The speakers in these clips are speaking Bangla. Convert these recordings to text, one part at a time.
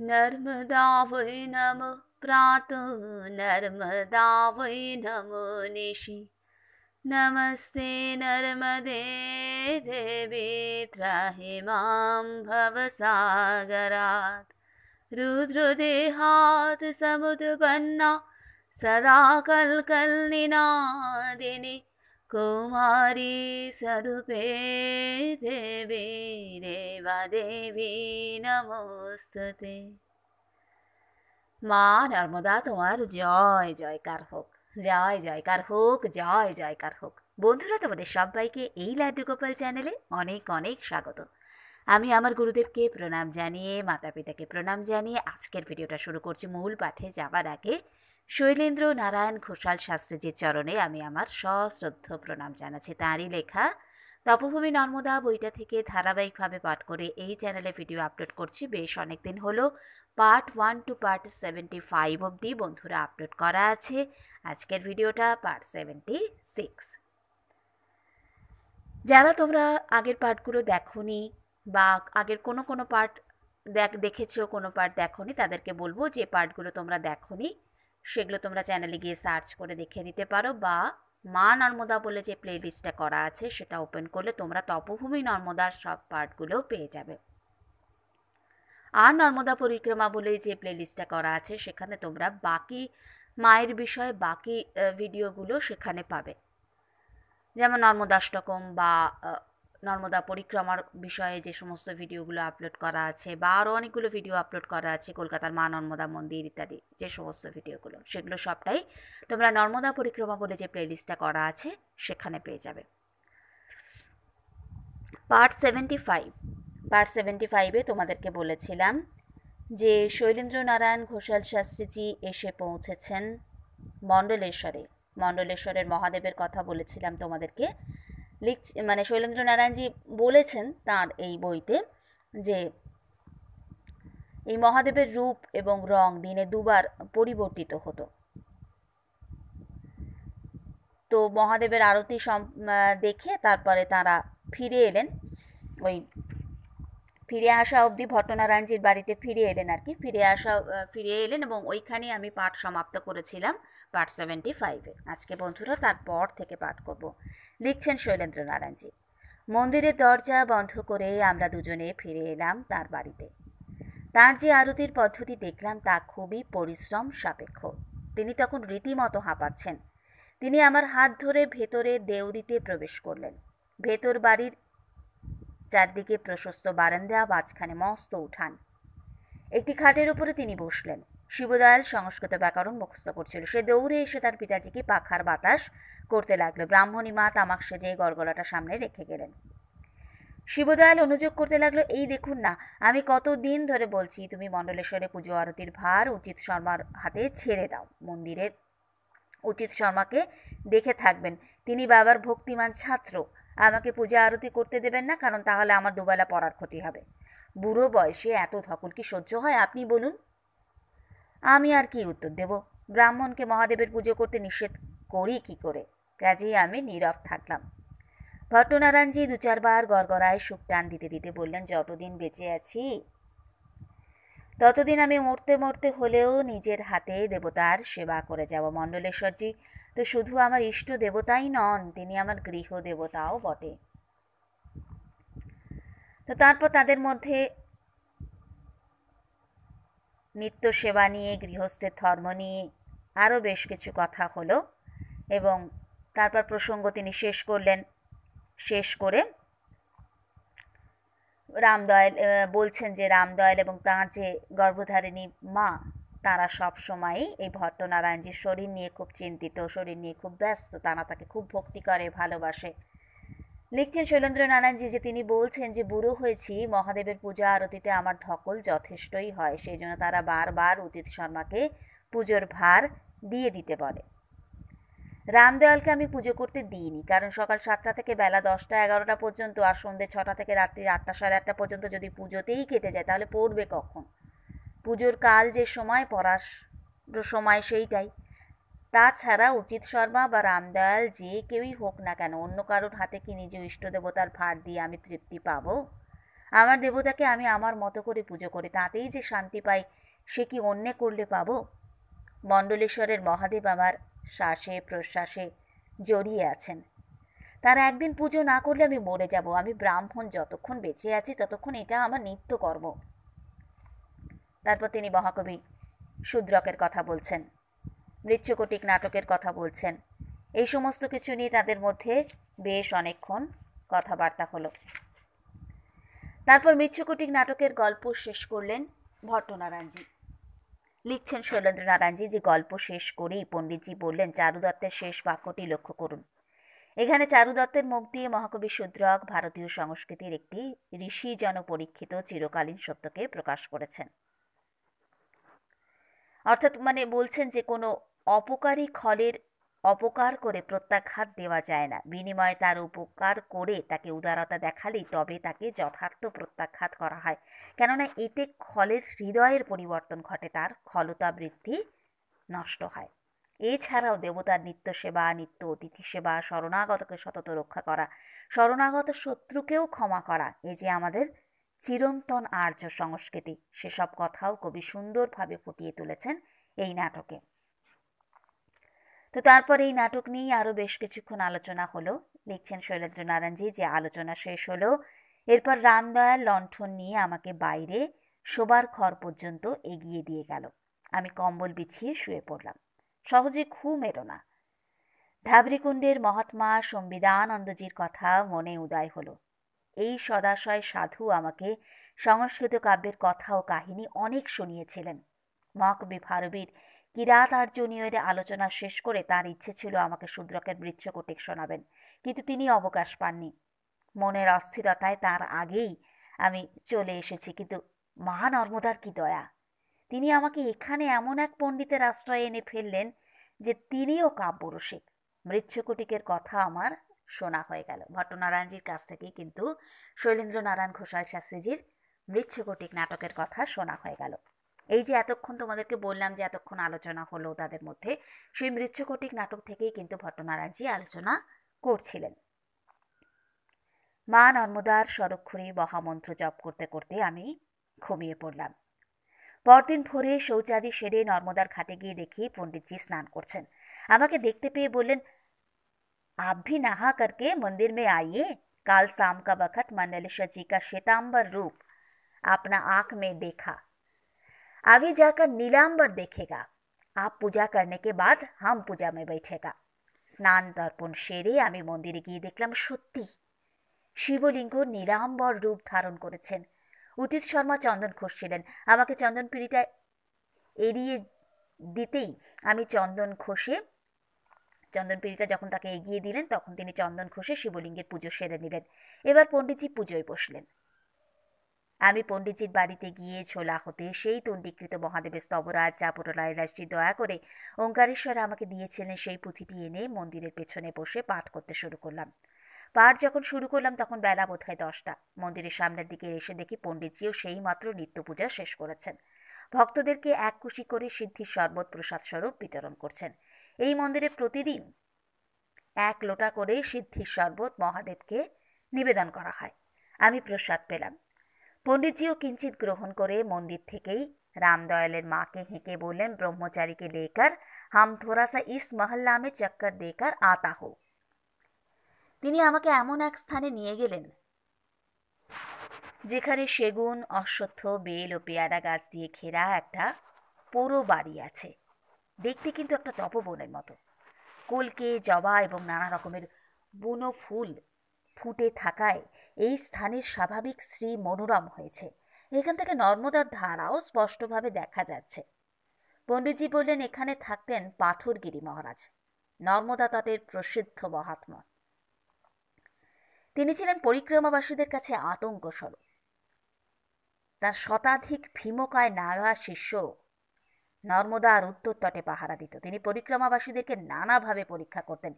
नर्मदा वै नम प्रातु नर्मदा वै नमो निशि नमस्ते नर्मदे देवी मां भवसागरात् रुद्रदेहात् समुद्पन्ना सदा कल्कल्निनादिनी कुमारी स्वरूपे देवी रेवा देवी নমস্তুতে মা নর্মদা তোমার জয় জয়কার হোক জয় জয়কার হোক জয় জয়কার হোক বন্ধুরা তোমাদের সবাইকে এই লাড্ডু গোপাল চ্যানেলে অনেক অনেক স্বাগত আমি আমার গুরুদেবকে প্রণাম জানিয়ে মাতা পিতাকে প্রণাম জানিয়ে আজকের ভিডিওটা শুরু করছি মূল পাঠে যাওয়ার আগে শৈলেন্দ্র নারায়ণ ঘোষাল শাস্ত্রীজির চরণে আমি আমার সশ্রদ্ধ প্রণাম জানাচ্ছি তাঁরই লেখা তপভূমি নর্মদা বইটা থেকে ধারাবাহিকভাবে পাঠ করে এই চ্যানেলে ভিডিও আপলোড করছি বেশ অনেক দিন হলো part one two part seventy five অব্দি বন্ধুরা আপলোড করা আছে আজকের ভিডিওটা পার্ট সেভেন্টি সিক্স যারা তোমরা আগের পার্টগুলো দেখনি বা আগের কোনো কোনো পার্ট দেখ দেখেছো কোনো পার্ট দেখনি তাদেরকে বলবো যে পার্টগুলো তোমরা দেখনি সেগুলো তোমরা চ্যানেলে গিয়ে সার্চ করে দেখে নিতে পারো বা মা নর্মদা বলে যে প্লেলিস্টটা করা আছে সেটা ওপেন করলে তোমরা তপভূমি নর্মদার সব পার্টগুলো পেয়ে যাবে আর নর্মদা পরিক্রমা বলে যে প্লেলিস্টটা করা আছে সেখানে তোমরা বাকি মায়ের বিষয়ে বাকি ভিডিওগুলো সেখানে পাবে যেমন নর্মদাষ্টকম বা নর্মদা পরিক্রমার বিষয়ে যে সমস্ত ভিডিওগুলো আপলোড করা আছে বা আরও অনেকগুলো ভিডিও আপলোড করা আছে কলকাতার মা নর্মদা মন্দির ইত্যাদি যে সমস্ত ভিডিওগুলো সেগুলো সবটাই তোমরা নর্মদা পরিক্রমা বলে যে প্লেলিস্টটা করা আছে সেখানে পেয়ে যাবে part seventy five part seventy ফাইভে তোমাদেরকে বলেছিলাম যে শৈলেন্দ্রনারায়ণ ঘোষাল শাস্ত্রীজি এসে পৌঁছেছেন মণ্ডলেশ্বরে মণ্ডলেশ্বরের মহাদেবের কথা বলেছিলাম তোমাদেরকে লিখ মানে শৈলেন্দ্র নারায়ণজি বলেছেন তার এই বইতে যে এই মহাদেবের রূপ এবং রং দিনে দুবার পরিবর্তিত হতো তো মহাদেবের আরতি দেখে তারপরে তারা ফিরে এলেন ওই ফিরে আসা অবধি ভট্টনারায়ণজির বাড়িতে ফিরে এলেন আর কি ফিরে আসা ফিরে এলেন এবং ওইখানেই আমি পাঠ সমাপ্ত করেছিলাম পার্ট সেভেন্টি ফাইভে আজকে বন্ধুরা তারপর থেকে পাঠ করব লিখছেন শৈলেন্দ্র নারায়ণজি মন্দিরের দরজা বন্ধ করে আমরা দুজনে ফিরে এলাম তার বাড়িতে তার যে আরতির পদ্ধতি দেখলাম তা খুবই পরিশ্রম সাপেক্ষ তিনি তখন রীতিমতো হাঁপাচ্ছেন তিনি আমার হাত ধরে ভেতরে দেউরিতে প্রবেশ করলেন ভেতর বাড়ির চারদিকে প্রশস্ত বারান্দা মাঝখানে মস্ত উঠান একটি খাটের উপরে তিনি বসলেন শিবদয়াল সংস্কৃত ব্যাকরণ মুখস্থ করছিল সে দৌড়ে এসে তার পিতাজিকে পাখার বাতাস করতে লাগলো ব্রাহ্মণী মা তামাক সেজে গরগলাটা সামনে রেখে গেলেন শিবদয়াল অনুযোগ করতে লাগলো এই দেখুন না আমি কত দিন ধরে বলছি তুমি মণ্ডলেশ্বরে পুজো আরতির ভার উচিত শর্মার হাতে ছেড়ে দাও মন্দিরের উচিত শর্মাকে দেখে থাকবেন তিনি বাবার ভক্তিমান ছাত্র আমাকে পূজা আরতি করতে দেবেন না কারণ তাহলে আমার দুবেলা পড়ার ক্ষতি হবে বুড়ো বয়সে এত ধকল কি সহ্য হয় আপনি বলুন আমি আর কি উত্তর দেব ব্রাহ্মণকে মহাদেবের পুজো করতে নিষেধ করি কি করে কাজেই আমি নীরব থাকলাম ভট্টনারায়ণজি দু চারবার গড়গড়ায় সুখ টান দিতে দিতে বললেন যতদিন বেঁচে আছি ততদিন আমি মরতে মরতে হলেও নিজের হাতে দেবতার সেবা করে যাব মণ্ডলেশ্বরজি তো শুধু আমার ইষ্ট দেবতাই নন তিনি আমার গৃহ দেবতাও বটে তো তারপর তাদের মধ্যে নিত্য সেবা নিয়ে গৃহস্থের ধর্ম নিয়ে আরও বেশ কিছু কথা হলো এবং তারপর প্রসঙ্গ তিনি শেষ করলেন শেষ করে রামদয়াল বলছেন যে রামদয়াল এবং তাঁর যে গর্ভধারিণী মা তারা সবসময়ই এই ভট্টনারায়ণজির শরীর নিয়ে খুব চিন্তিত শরীর নিয়ে খুব ব্যস্ত তারা তাকে খুব ভক্তি করে ভালোবাসে লিখছেন শৈলেন্দ্র নারায়ণজি যে তিনি বলছেন যে বুড়ো হয়েছি মহাদেবের পূজা আরতিতে আমার ধকল যথেষ্টই হয় সেই জন্য তারা বারবার উদিত শর্মাকে পুজোর ভার দিয়ে দিতে বলে রামদয়ালকে আমি পুজো করতে দিইনি কারণ সকাল সাতটা থেকে বেলা দশটা এগারোটা পর্যন্ত আর সন্ধ্যে ছটা থেকে রাত্রি আটটা সাড়ে আটটা পর্যন্ত যদি পুজোতেই কেটে যায় তাহলে পড়বে কখন পুজোর কাল যে সময় পড়াস সময় সেইটাই তাছাড়া উচিত শর্মা বা রামদয়াল যে কেউই হোক না কেন অন্য কারোর হাতে কি নিজ ইষ্ট দেবতার ভার দিয়ে আমি তৃপ্তি পাবো আমার দেবতাকে আমি আমার মতো করে পুজো করি তাতেই যে শান্তি পাই সে কি অন্যে করলে পাব মণ্ডলেশ্বরের মহাদেব আমার শ্বাসে প্রশ্বাসে জড়িয়ে আছেন তার একদিন পুজো না করলে আমি মরে যাব আমি ব্রাহ্মণ যতক্ষণ বেঁচে আছি ততক্ষণ এটা আমার নিত্য কর্ম তারপর তিনি মহাকবি শূদ্রকের কথা বলছেন মৃচ্ছকটিক নাটকের কথা বলছেন এই সমস্ত কিছু নিয়ে তাদের মধ্যে বেশ অনেকক্ষণ কথাবার্তা হলো তারপর মৃচ্ছকটিক নাটকের গল্প শেষ করলেন ভট্টনারায়ণজি লিখছেন নারায়ণজি যে গল্প শেষ করেই পণ্ডিতজি বললেন চারুদত্তের শেষ বাক্যটি লক্ষ্য করুন এখানে চারুদত্তের মুখ দিয়ে মহাকবি শূদ্রক ভারতীয় সংস্কৃতির একটি ঋষি জনপরীক্ষিত চিরকালীন সত্যকে প্রকাশ করেছেন অর্থাৎ মানে বলছেন যে কোনো অপকারী খলের অপকার করে প্রত্যাঘাত দেওয়া যায় না বিনিময়ে তার উপকার করে তাকে উদারতা দেখালেই তবে তাকে যথার্থ প্রত্যাখ্যাত করা হয় কেননা এতে খলের হৃদয়ের পরিবর্তন ঘটে তার খলতা বৃদ্ধি নষ্ট হয় এছাড়াও দেবতার নিত্য সেবা নিত্য অতিথি সেবা শরণাগতকে সতত রক্ষা করা শরণাগত শত্রুকেও ক্ষমা করা এ যে আমাদের চিরন্তন আর্য সংস্কৃতি সেসব কথাও কবি সুন্দরভাবে ফুটিয়ে তুলেছেন এই নাটকে তো তারপর এই নাটক নিয়েই আরও বেশ কিছুক্ষণ আলোচনা হলো লিখছেন শৈলেন্দ্র নারায়ণজি যে আলোচনা শেষ হলো এরপর রামদয়াল লণ্ঠন নিয়ে আমাকে বাইরে শোবার ঘর পর্যন্ত এগিয়ে দিয়ে গেল আমি কম্বল বিছিয়ে শুয়ে পড়লাম সহজে ঘুম এলো না ধাবরিকুণ্ডের মহাত্মা সম্বিধানন্দজির কথা মনে উদয় হলো এই সদাশয় সাধু আমাকে সংস্কৃত কাব্যের কথা ও কাহিনী অনেক শুনিয়েছিলেন মহাকবি ভারবীর জুনিয়রের আলোচনা শেষ করে তার ইচ্ছে ছিল আমাকে শূদ্রকের কটিক শোনাবেন কিন্তু তিনি অবকাশ পাননি মনের অস্থিরতায় তার আগেই আমি চলে এসেছি কিন্তু নর্মদার কি দয়া তিনি আমাকে এখানে এমন এক পণ্ডিতের আশ্রয়ে এনে ফেললেন যে তিনিও কাব্যরসিক মৃচ্ছকুটিকের কথা আমার শোনা হয়ে গেল ভট্টনারায়ণজির কাছ থেকেই কিন্তু শৈলেন্দ্র নারায়ণ ঘোষাল শাস্ত্রীজির মৃচ্ছকটিক নাটকের কথা শোনা হয়ে গেল এই যে এতক্ষণ তোমাদেরকে বললাম যে এতক্ষণ আলোচনা হলো তাদের মধ্যে সেই মৃচ্ছকটিক নাটক থেকেই কিন্তু ভট্টনারায়ণজি আলোচনা করছিলেন মা নর্মদার স্বরক্ষরে মহামন্ত্র জপ করতে করতে আমি ঘুমিয়ে পড়লাম পরদিন ভোরে শৌচাদি সেরে নর্মদার ঘাটে গিয়ে দেখি পণ্ডিতজি স্নান করছেন আমাকে দেখতে পেয়ে বললেন आप भी नहा करके मंदिर में आइए काल शाम का वक्त माँ नलिशा जी का श्वेतांबर रूप अपना आंख में देखा अभी जाकर नीलांबर देखेगा आप পূজা করনে কে বাদ হাম পূজা মে বৈঠেগা স্নান দর্পণ সেরে আমি মন্দিরে গিয়ে দেখলাম সত্যি শিবলিঙ্গ নীলাম্বর রূপ ধারণ করেছেন উচিত শর্মা চন্দন ঘোষ ছিলেন আমাকে চন্দন পিড়িটা এড়িয়ে দিতেই আমি চন্দন খসে পিড়িটা যখন তাকে এগিয়ে দিলেন তখন তিনি চন্দন ঘষে শিবলিঙ্গের পুজো সেরে নিলেন এবার পণ্ডিতজি পুজোয় বসলেন আমি পণ্ডিতজির বাড়িতে গিয়ে ছোলা হতে সেই তন্ডিকৃত মহাদেবের স্তবরাজ চাপুরলাইলাসজি দয়া করে ওঙ্কারেশ্বর আমাকে দিয়েছিলেন সেই পুঁথিটি এনে মন্দিরের পেছনে বসে পাঠ করতে শুরু করলাম পাঠ যখন শুরু করলাম তখন বেলা বোধ হয় দশটা মন্দিরের সামনের দিকে এসে দেখি পণ্ডিতজিও সেই মাত্র নিত্য পূজা শেষ করেছেন ভক্তদেরকে এক খুশি করে সিদ্ধির শরবত প্রসাদ স্বরূপ বিতরণ করছেন এই মন্দিরে প্রতিদিন এক লোটা করে সিদ্ধি শরবত মহাদেবকে নিবেদন করা হয় আমি প্রসাদ পেলাম পণ্ডিতজিও কিঞ্চিত গ্রহণ করে মন্দির থেকেই রামদয়ালের মাকে হেঁকে বললেন ব্রহ্মচারীকে লেকার হাম लेकर हम थोड़ा सा इस আতাহ তিনি আমাকে এমন এক স্থানে নিয়ে গেলেন যেখানে সেগুন অশ্বত্থ বেল ও পেয়ারা গাছ দিয়ে ঘেরা একটা পুরো বাড়ি আছে দেখতে কিন্তু একটা তপবনের মতো কলকে জবা এবং নানা রকমের বুনো ফুল ফুটে থাকায় এই স্থানের স্বাভাবিক শ্রী মনোরম হয়েছে এখান থেকে নর্মদার ধারাও স্পষ্টভাবে দেখা যাচ্ছে পণ্ডিতজি বললেন এখানে থাকতেন পাথরগিরি মহারাজ নর্মদা তটের প্রসিদ্ধ মহাত্মা তিনি ছিলেন পরিক্রমাবাসীদের কাছে আতঙ্ক স্বরূপ তার শতাধিক ভীমকায় নাগা শিষ্য নর্মদার উত্তর তটে পাহারা দিত তিনি পরিক্রমাবাসীদেরকে নানাভাবে পরীক্ষা করতেন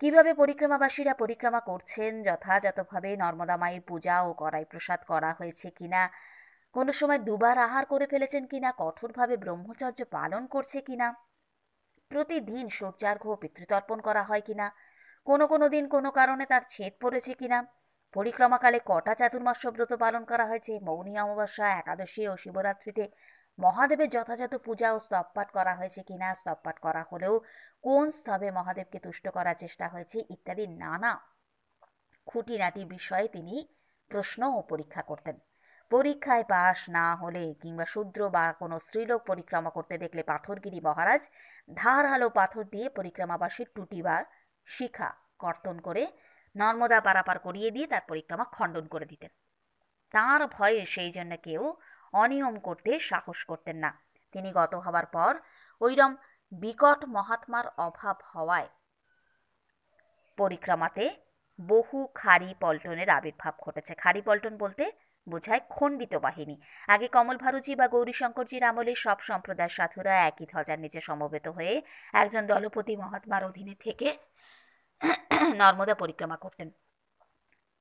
কিভাবে পরিক্রমাবাসীরা পরিক্রমা করছেন যথাযথভাবে নর্মদা মায়ের পূজা ও কড়াই প্রসাদ করা হয়েছে কিনা কোনো সময় দুবার আহার করে ফেলেছেন কিনা কঠোরভাবে ব্রহ্মচর্য পালন করছে কিনা প্রতিদিন সূর্যার্ঘ্য পিতৃতর্পণ করা হয় কিনা কোনো কোনো দিন কোনো কারণে তার ছেদ পড়েছে কিনা পরিক্রমাকালে কটা চাতুর্মাস্য ব্রত পালন করা হয়েছে মৌনী অমাবস্যা একাদশী ও শিবরাত্রিতে মহাদেবের যথাযথ পূজা ও স্তবপাঠ করা হয়েছে কিনা স্তবপাঠ করা হলেও কোন স্তবে মহাদেবকে তুষ্ট করার চেষ্টা হয়েছে ইত্যাদি নানা খুঁটিনাটি বিষয়ে তিনি প্রশ্ন ও পরীক্ষা করতেন পরীক্ষায় পাশ না হলে কিংবা শূদ্র বা কোনো স্ত্রীলোক পরিক্রমা করতে দেখলে পাথরগিরি মহারাজ ধারহালো পাথর দিয়ে পরিক্রমাবাসীর টুটি বা শিখা কর্তন করে নর্মদা পারাপার করিয়ে দিয়ে তার পরিক্রমা খণ্ডন করে দিতেন তার ভয়ে সেই জন্য কেউ অনিয়ম করতে সাহস করতেন না তিনি গত হবার পর ওইরম বিকট মহাত্মার অভাব হওয়ায় পরিক্রমাতে বহু খারি পল্টনের আবির্ভাব ঘটেছে খারি পল্টন বলতে বোঝায় খণ্ডিত বাহিনী আগে কমল ভারুজি বা গৌরীশঙ্করজির আমলে সব সম্প্রদায়ের সাধুরা একই ধ্বজার নিচে সমবেত হয়ে একজন দলপতি মহাত্মার অধীনে থেকে নর্মদা পরিক্রমা করতেন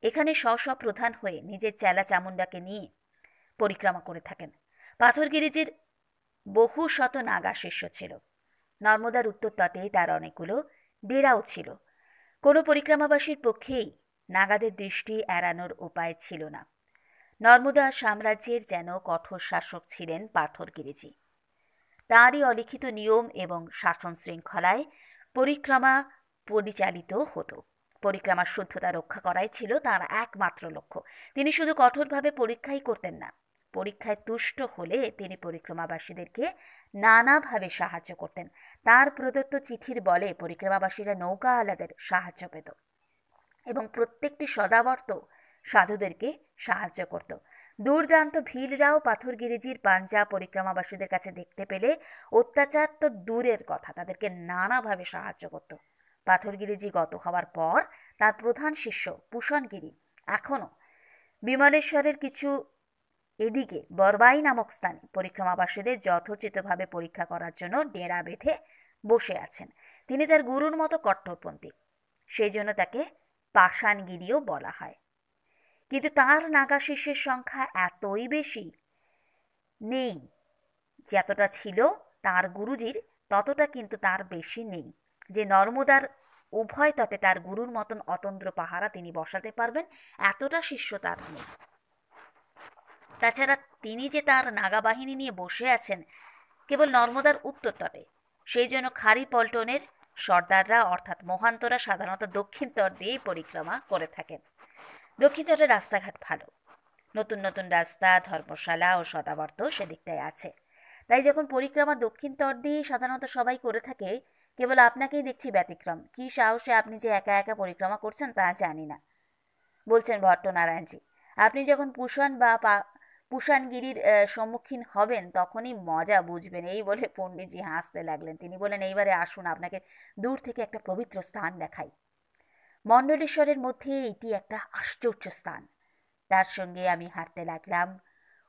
এখানে স্ব প্রধান হয়ে নিজের চেলা চামুন্ডাকে নিয়ে পরিক্রমা করে থাকেন পাথরগিরিজির বহু শত নাগা শিষ্য ছিল নর্মদার উত্তর তটে তার অনেকগুলো ডেরাও ছিল কোনো পরিক্রমাবাসীর পক্ষেই নাগাদের দৃষ্টি এড়ানোর উপায় ছিল না নর্মদা সাম্রাজ্যের যেন কঠোর শাসক ছিলেন পাথরগিরিজি তাঁরই অলিখিত নিয়ম এবং শাসন শৃঙ্খলায় পরিক্রমা পরিচালিত হতো পরিক্রমার শুদ্ধতা রক্ষা করাই ছিল তাঁর একমাত্র লক্ষ্য তিনি শুধু কঠোরভাবে পরীক্ষাই করতেন না পরীক্ষায় তুষ্ট হলে তিনি পরিক্রমাবাসীদেরকে নানাভাবে সাহায্য করতেন তার প্রদত্ত চিঠির বলে পরিক্রমাবাসীরা নৌকা আলাদের সাহায্য পেত এবং প্রত্যেকটি সদাবর্ত সাধুদেরকে সাহায্য করত দুর্দান্ত ভিলরাও পাথর গিরিজির পাঞ্জা পরিক্রমাবাসীদের কাছে দেখতে পেলে অত্যাচার তো দূরের কথা তাদেরকে নানাভাবে সাহায্য করত পাথরগিরিজি গত হওয়ার পর তার প্রধান শিষ্য পুষণগিরি এখনও বিমলেশ্বরের কিছু এদিকে বরবাই নামক স্থানে পরিক্রমাবাসীদের যথোচিতভাবে পরীক্ষা করার জন্য ডেরা বেঁধে বসে আছেন তিনি তার গুরুর মতো কট্টরপন্থী সেই জন্য তাকে পাষাণগিরিও বলা হয় কিন্তু তার নাগা শিষ্যের সংখ্যা এতই বেশি নেই যতটা ছিল তার গুরুজির ততটা কিন্তু তার বেশি নেই যে নর্মদার উভয় তটে তার গুরুর মতন অতন্দ্র পাহারা তিনি বসাতে পারবেন এতটা শিষ্য তার নেই তাছাড়া তিনি যে তার নাগাবাহিনী নিয়ে বসে আছেন কেবল নর্মদার উত্তর তটে সেই জন্য খারি পল্টনের সর্দাররা অর্থাৎ মহান্তরা সাধারণত দক্ষিণ তট দিয়েই পরিক্রমা করে থাকেন দক্ষিণ তটের রাস্তাঘাট ভালো নতুন নতুন রাস্তা ধর্মশালা ও সদাবর্ত সেদিকটায় আছে তাই যখন পরিক্রমা দক্ষিণ তট দিয়েই সাধারণত সবাই করে থাকে কেবল আপনাকেই দেখছি ব্যতিক্রম কী সাহসে আপনি যে একা একা পরিক্রমা করছেন তা জানি না বলছেন ভট্টনারায়ণজি আপনি যখন পুষণ বা কুষাণগিরির সম্মুখীন হবেন তখনই মজা বুঝবেন এই বলে পণ্ডিতজি হাসতে লাগলেন তিনি বলেন এইবারে আসুন আপনাকে দূর থেকে একটা পবিত্র স্থান দেখাই মণ্ডলেশ্বরের মধ্যে এটি একটা আশ্চর্য স্থান তার সঙ্গে আমি হাঁটতে লাগলাম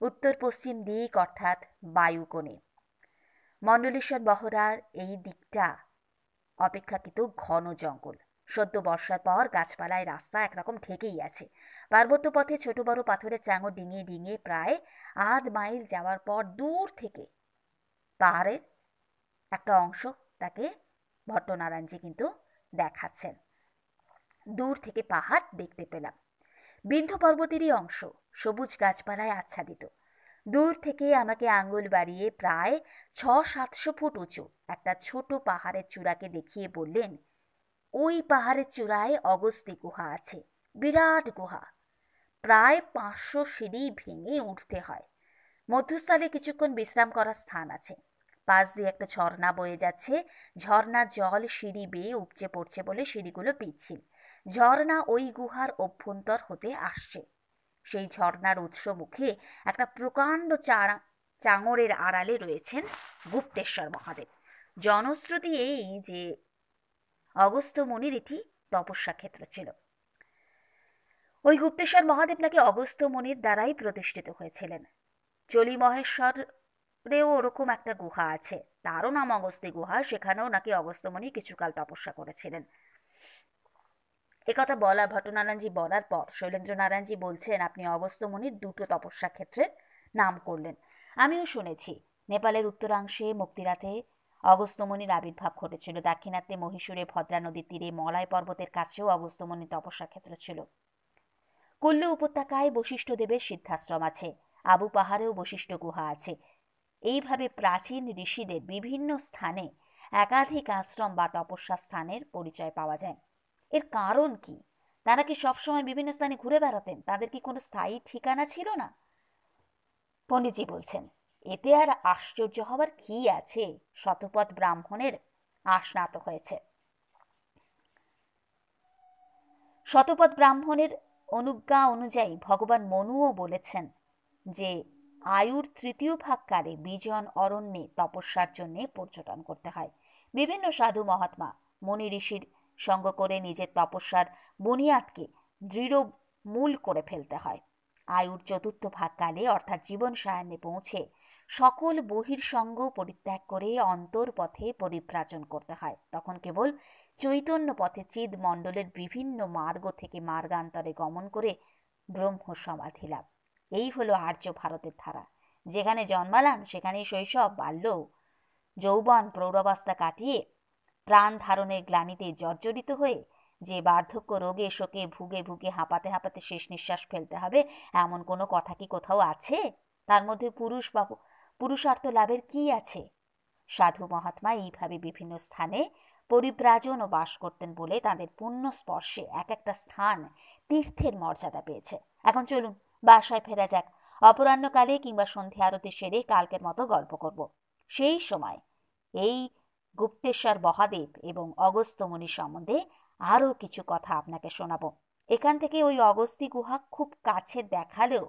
উত্তর পশ্চিম দিক অর্থাৎ বায়ুকোণে মণ্ডলেশ্বর বহরার এই দিকটা অপেক্ষাকৃত ঘন জঙ্গল সদ্য বর্ষার পর গাছপালায় রাস্তা একরকম ঠেকেই আছে পার্বত্য পথে ছোট বড় পাথরের চাঙো ডিঙিয়ে ডিঙিয়ে প্রায় আধ মাইল যাওয়ার পর দূর থেকে পাহাড়ের একটা অংশ তাকে ভট্টনারায়ণজি কিন্তু দেখাচ্ছেন দূর থেকে পাহাড় দেখতে পেলাম বিন্ধু পর্বতেরই অংশ সবুজ গাছপালায় আচ্ছাদিত দূর থেকে আমাকে আঙুল বাড়িয়ে প্রায় ছ সাতশো ফুট উঁচু একটা ছোট পাহাড়ের চূড়াকে দেখিয়ে বললেন ওই পাহাড়ের চূড়ায় অগস্তি গুহা আছে বিরাট গুহা প্রায় পাঁচশো সিঁড়ি ভেঙে উঠতে হয় মধ্যস্থলে কিছুক্ষণ বিশ্রাম করার স্থান আছে পাশ দিয়ে একটা ঝর্ণা বয়ে যাচ্ছে ঝর্ণা জল সিঁড়ি বেয়ে উপচে পড়ছে বলে সিঁড়িগুলো পিচ্ছিল ঝর্ণা ওই গুহার অভ্যন্তর হতে আসছে সেই ঝর্ণার উৎস মুখে একটা প্রকাণ্ড চা চাঙড়ের আড়ালে রয়েছেন গুপ্তেশ্বর মহাদেব জনশ্রুতি এই যে অগস্ত মুনির এটি তপস্যা ক্ষেত্র ছিল ওই গুপ্তেশ্বর মহাদেব নাকি অগস্ত মুনির দ্বারাই প্রতিষ্ঠিত হয়েছিলেন চলি মহেশ্বরেও ওরকম একটা গুহা আছে তারও নাম অগস্তি গুহা সেখানেও নাকি অগস্ত অগস্ত্যমণি কিছুকাল তপস্যা করেছিলেন একথা বলা ভট্টনারায়ণজি বলার পর শৈলেন্দ্রনারায়ণজি বলছেন আপনি অগস্ত অগস্ত্যমণির দুটো তপস্যা ক্ষেত্রের নাম করলেন আমিও শুনেছি নেপালের উত্তরাংশে মুক্তিরাতে অগস্তমণির আবির্ভাব ঘটেছিল দাক্ষিণাত্যে মহীশূরে ভদ্রা নদীর তীরে মলায় পর্বতের কাছেও অগস্তমণির তপস্যা ক্ষেত্র ছিল কুল্লু উপত্যকায় বশিষ্ঠদেবের সিদ্ধাশ্রম আছে আবু পাহাড়েও বশিষ্ঠ গুহা আছে এইভাবে প্রাচীন ঋষিদের বিভিন্ন স্থানে একাধিক আশ্রম বা তপস্যা স্থানের পরিচয় পাওয়া যায় এর কারণ কি তারা কি সবসময় বিভিন্ন স্থানে ঘুরে বেড়াতেন তাদের কি কোনো স্থায়ী ঠিকানা ছিল না পণ্ডিতজি বলছেন এতে আর আশ্চর্য হবার কি আছে শতপথ ব্রাহ্মণের আসনাত হয়েছে শতপথ ব্রাহ্মণের অনুজ্ঞা অনুযায়ী ভগবান মনুও বলেছেন যে আয়ুর তৃতীয় ভাগকালে বিজন অরণ্যে তপস্যার জন্য পর্যটন করতে হয় বিভিন্ন সাধু মহাত্মা মনি ঋষির সঙ্গ করে নিজের তপস্যার বুনিয়াদকে দৃঢ় মূল করে ফেলতে হয় আয়ুর চতুর্থ ভাগকালে অর্থাৎ জীবন সায়নে পৌঁছে সকল বহির্সঙ্গ পরিত্যাগ করে পথে পরিব্রাজন করতে হয় তখন কেবল চৈতন্য পথে চিদ মণ্ডলের বিভিন্ন মার্গ থেকে মার্গান্তরে গমন করে ব্রহ্ম সমাধি লাভ এই হলো আর্য ভারতের ধারা যেখানে জন্মালাম সেখানে শৈশব বাল্য যৌবন প্রৌরবাস্থা কাটিয়ে প্রাণ ধারণের গ্লানিতে জর্জরিত হয়ে যে বার্ধক্য রোগে শোকে ভুগে ভুগে হাঁপাতে হাঁপাতে শেষ নিঃশ্বাস ফেলতে হবে এমন কোনো কথা কি কোথাও আছে তার মধ্যে পুরুষ বা পুরুষার্থ লাভের কি আছে সাধু মহাত্মা এইভাবে বিভিন্ন স্থানে পরিব্রাজন ও বাস করতেন বলে তাদের পুণ্য স্পর্শে এক একটা স্থান তীর্থের মর্যাদা পেয়েছে এখন চলুন বাসায় ফেরা যাক অপরাহ্নকালে কিংবা সন্ধে আরতি সেরে কালকের মতো গল্প করব সেই সময় এই গুপ্তেশ্বর মহাদেব এবং অগস্ত মুনি সম্বন্ধে আরও কিছু কথা আপনাকে শোনাবো এখান থেকে ওই অগস্তি গুহা খুব কাছে দেখালেও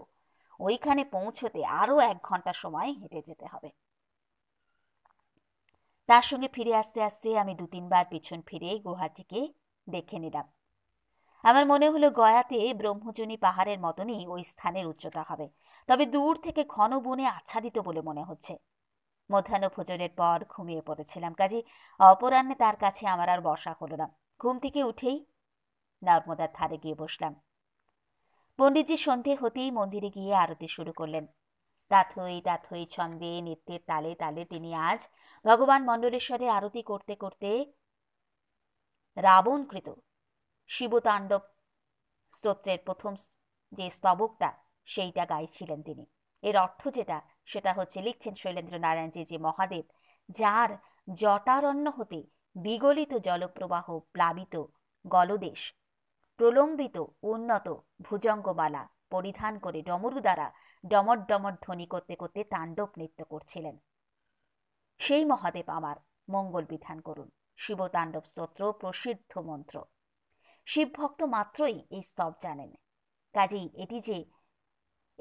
ওইখানে পৌঁছতে আরও এক ঘন্টা সময় হেঁটে যেতে হবে তার সঙ্গে ফিরে আসতে আসতে আমি দু তিনবার পিছন ফিরে গুহাটিকে দেখে নিলাম আমার মনে হলো গয়াতে ব্রহ্মজনী পাহাড়ের মতনই ওই স্থানের উচ্চতা হবে তবে দূর থেকে ঘন বনে আচ্ছাদিত বলে মনে হচ্ছে মধ্যাহ্ন ভোজনের পর ঘুমিয়ে পড়েছিলাম কাজে অপরাহ্নে তার কাছে আমার আর বসা হলো না ঘুম থেকে উঠেই নর্মদার ধারে গিয়ে বসলাম পণ্ডিতজি সন্ধে হতেই মন্দিরে গিয়ে আরতি শুরু করলেন তাথই তাথই ছন্দে নৃত্যের তালে তালে তিনি আজ ভগবান মণ্ডলেশ্বরে আরতি করতে করতে রাবণকৃত শিবতাণ্ডব স্তোত্রের প্রথম যে স্তবকটা সেইটা গাইছিলেন তিনি এর অর্থ যেটা সেটা হচ্ছে লিখছেন শৈলেন্দ্র নারায়ণজি যে মহাদেব যার জটারণ্য হতে বিগলিত জলপ্রবাহ প্লাবিত গলদেশ প্রলম্বিত উন্নত ভুজঙ্গমালা পরিধান করে ডমরু দ্বারা ডমট ডমট ধ্বনি করতে করতে তাণ্ডব নৃত্য করছিলেন সেই মহাদেব আমার মঙ্গল বিধান করুন শিবতাণ্ডব স্তোত্র প্রসিদ্ধ মন্ত্র শিবভক্ত মাত্রই এই স্তব জানেন কাজেই এটি যে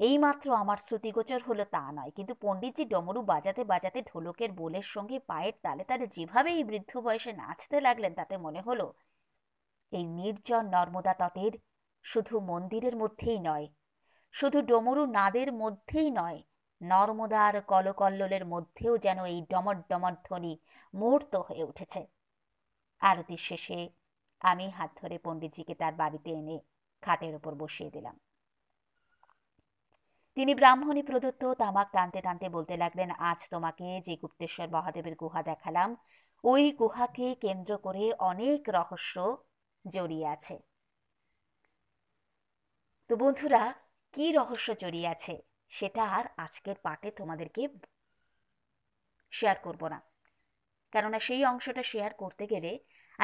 এই মাত্র আমার শ্রুতিগোচর হলো তা নয় কিন্তু পণ্ডিতজি ডমরু বাজাতে বাজাতে ঢোলকের বোলের সঙ্গে পায়ের তালে তালে যেভাবে এই বৃদ্ধ বয়সে নাচতে লাগলেন তাতে মনে হলো এই নির্জন নর্মদা তটের শুধু মন্দিরের মধ্যেই নয় শুধু ডমরু নাদের মধ্যেই নয় নর্মদার কলকল্লোলের মধ্যেও যেন এই ডমর ডমর ধ্বনি মুহূর্ত হয়ে উঠেছে আরতির শেষে আমি হাত ধরে পণ্ডিতজিকে তার বাড়িতে এনে খাটের ওপর বসিয়ে দিলাম তিনি ব্রাহ্মণী প্রদত্ত তামাক টানতে টানতে বলতে লাগলেন আজ তোমাকে যে গুপ্তেশ্বর মহাদেবের গুহা দেখালাম ওই গুহাকে কেন্দ্র করে অনেক রহস্য জড়িয়ে আছে তো বন্ধুরা কি রহস্য জড়িয়ে আছে সেটা আর আজকের পাঠে তোমাদেরকে শেয়ার করব না কেননা সেই অংশটা শেয়ার করতে গেলে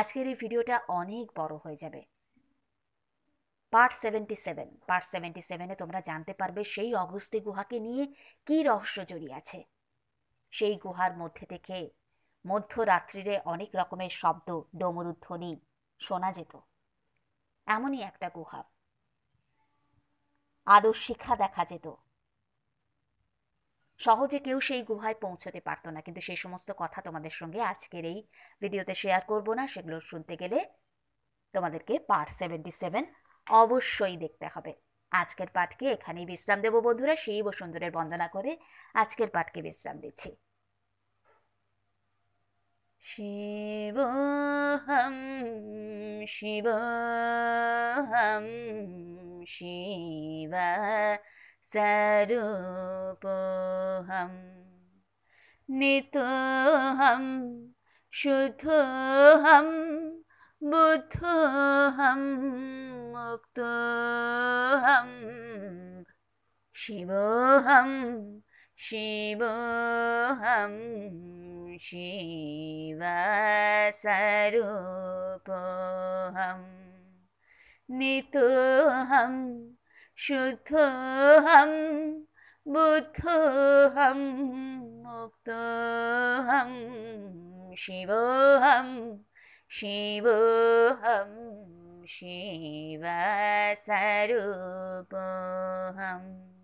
আজকের এই ভিডিওটা অনেক বড় হয়ে যাবে part seventy seven part seventy সেভেনে তোমরা জানতে পারবে সেই অগস্তি গুহাকে নিয়ে কি রহস্য জড়িয়ে আছে সেই গুহার মধ্যে থেকে মধ্যরাত্রিরে অনেক রকমের শব্দ ডমরুধ্বনি শোনা যেত এমনই একটা গুহা আলোর শিক্ষা দেখা যেত সহজে কেউ সেই গুহায় পৌঁছতে পারত না কিন্তু সেই সমস্ত কথা তোমাদের সঙ্গে আজকের এই ভিডিওতে শেয়ার করব না সেগুলো শুনতে গেলে তোমাদেরকে পার্ট সেভেন্টি সেভেন অবশ্যই দেখতে হবে আজকের পাঠকে এখানেই বিশ্রাম দেব বন্ধুরা সেই বসুন্ধরের বন্দনা করে আজকের পাঠকে বিশ্রাম দিচ্ছি शिवोऽहं शिवोऽहं शिव स्वरूपोऽहं नितोऽहं शुद्धोऽहं बुद्धोऽहं मुक्तोऽहं शिवोऽहं शिवोऽहम् शिवस्रूप निहं शुद्धहं बुद्धहं मुक्तहं शिवोऽहं शिवहं शिवस्रूप